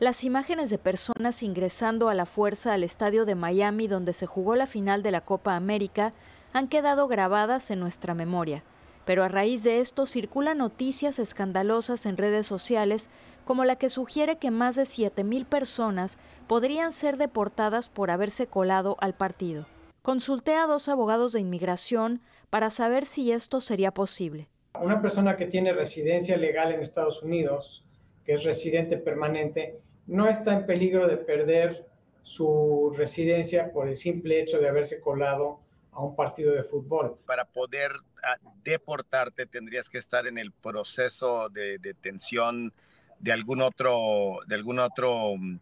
Las imágenes de personas ingresando a la fuerza al estadio de Miami donde se jugó la final de la Copa América han quedado grabadas en nuestra memoria. Pero a raíz de esto circulan noticias escandalosas en redes sociales como la que sugiere que más de 7.000 personas podrían ser deportadas por haberse colado al partido. Consulté a dos abogados de inmigración para saber si esto sería posible. Una persona que tiene residencia legal en Estados Unidos, que es residente permanente, no está en peligro de perder su residencia por el simple hecho de haberse colado a un partido de fútbol. Para poder ah, deportarte tendrías que estar en el proceso de detención de algún otro, de algún otro mm,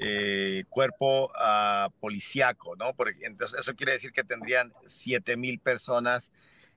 eh, cuerpo policiaco, ah, policíaco, ¿no? Porque entonces eso quiere decir que tendrían 7 mil personas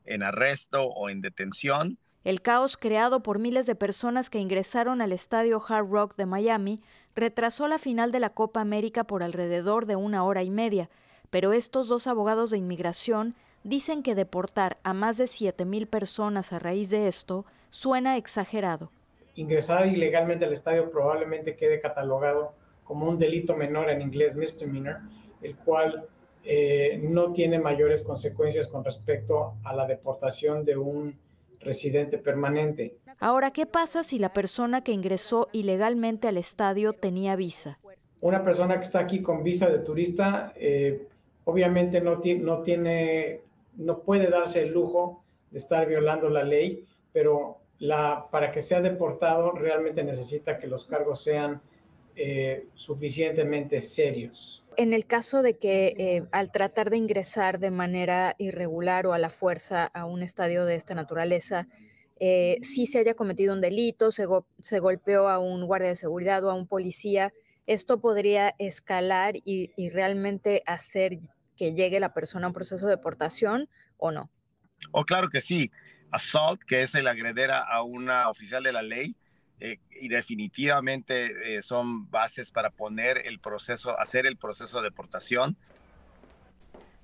en arresto o en detención el caos creado por miles de personas que ingresaron al estadio Hard Rock de Miami retrasó la final de la Copa América por alrededor de una hora y media, pero estos dos abogados de inmigración dicen que deportar a más de mil personas a raíz de esto suena exagerado. Ingresar ilegalmente al estadio probablemente quede catalogado como un delito menor en inglés misdemeanor, el cual eh, no tiene mayores consecuencias con respecto a la deportación de un residente permanente. Ahora, ¿qué pasa si la persona que ingresó ilegalmente al estadio tenía visa? Una persona que está aquí con visa de turista, eh, obviamente no, no tiene, no puede darse el lujo de estar violando la ley, pero la, para que sea deportado realmente necesita que los cargos sean eh, suficientemente serios. En el caso de que eh, al tratar de ingresar de manera irregular o a la fuerza a un estadio de esta naturaleza, eh, si se haya cometido un delito, se, golpeó a un guardia de seguridad o a un policía, esto podría escalar y, realmente hacer que llegue la persona a un proceso de deportación o no. O oh, claro que sí. Assault, que es el agreder a una oficial de la ley, eh, y definitivamente eh, son bases para poner el proceso, hacer el proceso de deportación.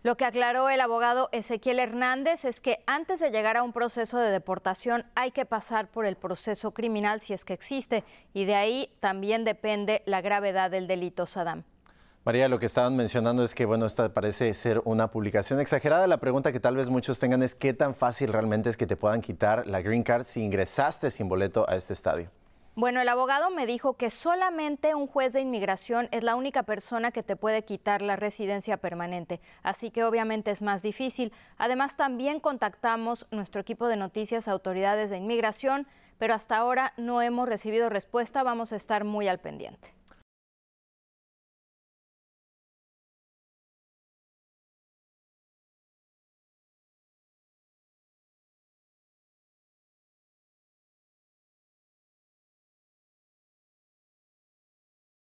Lo que aclaró el abogado Ezequiel Hernández es que antes de llegar a un proceso de deportación hay que pasar por el proceso criminal si es que existe y de ahí también depende la gravedad del delito, Saddam. María, lo que estaban mencionando es que, bueno, esta parece ser una publicación exagerada. La pregunta que tal vez muchos tengan es qué tan fácil realmente es que te puedan quitar la green card si ingresaste sin boleto a este estadio. Bueno, el abogado me dijo que solamente un juez de inmigración es la única persona que te puede quitar la residencia permanente, así que obviamente es más difícil. Además, también contactamos nuestro equipo de noticias, autoridades de inmigración, pero hasta ahora no hemos recibido respuesta, vamos a estar muy al pendiente.